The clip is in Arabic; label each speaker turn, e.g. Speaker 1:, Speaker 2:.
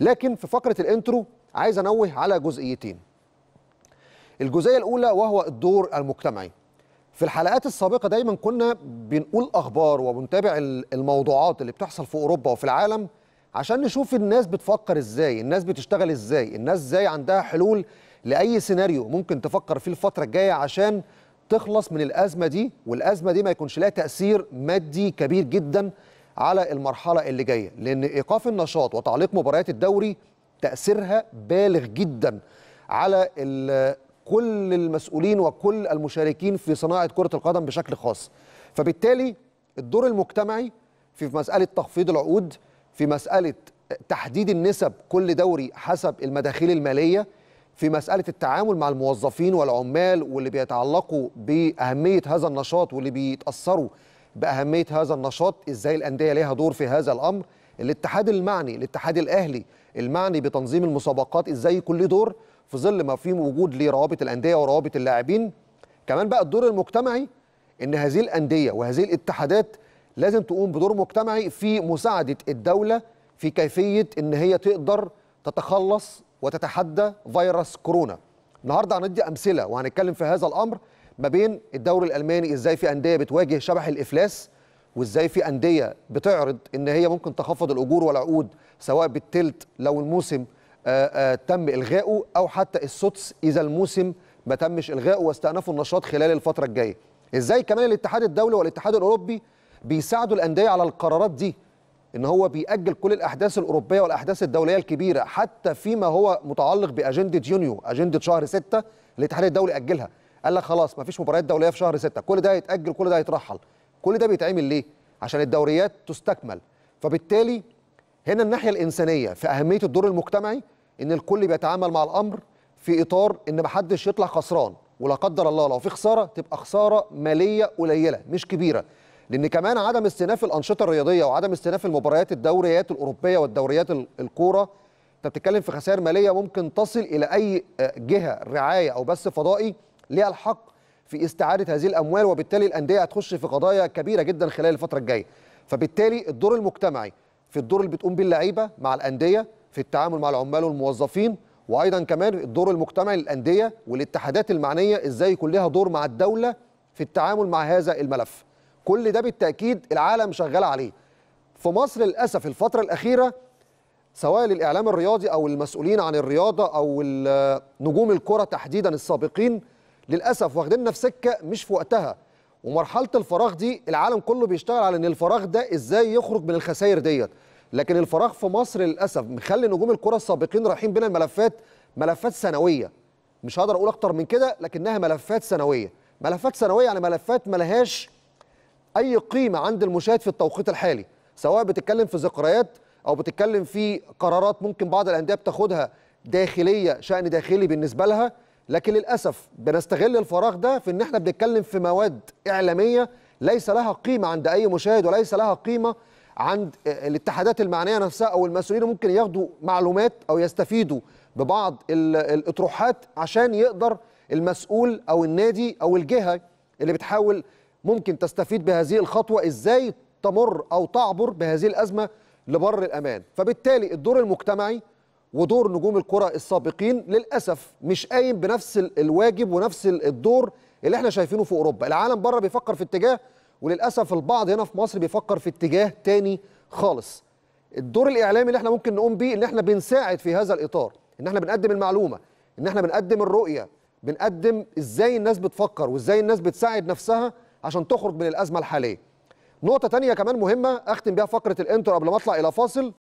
Speaker 1: لكن في فقره الانترو عايز انوه على جزئيتين الجزئيه الاولى وهو الدور المجتمعي في الحلقات السابقه دايما كنا بنقول اخبار وبنتابع الموضوعات اللي بتحصل في اوروبا وفي العالم عشان نشوف الناس بتفكر ازاي الناس بتشتغل ازاي الناس ازاي عندها حلول لاي سيناريو ممكن تفكر فيه الفتره الجايه عشان تخلص من الازمه دي والازمه دي ما يكونش لها تاثير مادي كبير جدا على المرحله اللي جايه لان ايقاف النشاط وتعليق مباريات الدوري تاثيرها بالغ جدا على كل المسؤولين وكل المشاركين في صناعه كره القدم بشكل خاص فبالتالي الدور المجتمعي في مساله تخفيض العقود في مساله تحديد النسب كل دوري حسب المداخيل الماليه في مسألة التعامل مع الموظفين والعمال واللي بيتعلقوا بأهمية هذا النشاط واللي بيتأثروا باهميه هذا النشاط ازاي الانديه ليها دور في هذا الامر الاتحاد المعني الاتحاد الاهلي المعني بتنظيم المسابقات ازاي يكون دور في ظل ما في وجود لروابط الانديه وروابط اللاعبين كمان بقى الدور المجتمعي ان هذه الانديه وهذه الاتحادات لازم تقوم بدور مجتمعي في مساعده الدوله في كيفيه ان هي تقدر تتخلص وتتحدى فيروس كورونا النهارده هندي امثله وهنتكلم في هذا الامر ما بين الدوري الالماني ازاي في انديه بتواجه شبح الافلاس وازاي في انديه بتعرض ان هي ممكن تخفض الاجور والعقود سواء بالتلت لو الموسم آآ آه، آآ آه، تم الغائه او حتى السدس اذا الموسم ما تمش الغائه واستأنفوا النشاط خلال الفتره الجايه ازاي كمان الاتحاد الدولي والاتحاد الاوروبي بيساعدوا الانديه على القرارات دي ان هو بيأجل كل الاحداث الاوروبيه والاحداث الدوليه الكبيره حتى فيما هو متعلق باجنده يونيو اجنده شهر 6 الاتحاد الدولي اجلها قال لك خلاص ما فيش مباريات دوليه في شهر 6 كل ده هيتاجل كل ده هيترحل كل ده بيتعمل ليه عشان الدوريات تستكمل فبالتالي هنا الناحيه الانسانيه في اهميه الدور المجتمعي ان الكل بيتعامل مع الامر في اطار ان محدش يطلع خسران ولا قدر الله لو في خساره تبقى خساره ماليه قليله مش كبيره لان كمان عدم استئناف الانشطه الرياضيه وعدم استئناف المباريات الدوريات الاوروبيه والدوريات الكوره انت بتتكلم في خسائر ماليه ممكن تصل الى اي جهه رعايه او بث فضائي ليها الحق في استعاده هذه الاموال وبالتالي الانديه هتخش في قضايا كبيره جدا خلال الفتره الجايه فبالتالي الدور المجتمعي في الدور اللي بتقوم باللعيبة اللعيبه مع الانديه في التعامل مع العمال والموظفين وايضا كمان الدور المجتمعي للانديه والاتحادات المعنيه ازاي يكون لها دور مع الدوله في التعامل مع هذا الملف كل ده بالتاكيد العالم شغال عليه في مصر للاسف الفتره الاخيره سواء للاعلام الرياضي او المسؤولين عن الرياضه او نجوم الكره تحديدا السابقين للاسف واخديننا في سكه مش في وقتها ومرحله الفراغ دي العالم كله بيشتغل على ان الفراغ ده ازاي يخرج من الخسائر ديت لكن الفراغ في مصر للاسف مخلي نجوم الكره السابقين رايحين بين الملفات ملفات سنويه مش هقدر اقول اكتر من كده لكنها ملفات سنويه ملفات سنويه يعني ملفات ملهاش اي قيمه عند المشاهد في التوقيت الحالي سواء بتتكلم في ذكريات او بتتكلم في قرارات ممكن بعض الانديه بتاخدها داخليه شان داخلي بالنسبه لها لكن للاسف بنستغل الفراغ ده في ان احنا بنتكلم في مواد اعلاميه ليس لها قيمه عند اي مشاهد وليس لها قيمه عند آه، الاتحادات المعنيه نفسها او المسؤولين ممكن ياخدوا معلومات او يستفيدوا ببعض الاطروحات عشان يقدر المسؤول او النادي او الجهه اللي بتحاول ممكن تستفيد بهذه الخطوه ازاي تمر او تعبر بهذه الازمه لبر الامان فبالتالي الدور المجتمعي ودور نجوم الكرة السابقين للأسف مش قايم بنفس الواجب ونفس الدور اللي احنا شايفينه في أوروبا العالم بره بيفكر في اتجاه وللأسف البعض هنا في مصر بيفكر في اتجاه تاني خالص الدور الإعلامي اللي احنا ممكن نقوم بيه ان احنا بنساعد في هذا الإطار ان احنا بنقدم المعلومة ان احنا بنقدم الرؤية بنقدم ازاي الناس بتفكر وازاي الناس بتساعد نفسها عشان تخرج من الأزمة الحالية نقطة تانية كمان مهمة أختم بها فقرة الانتر قبل ما أطلع إلى فاصل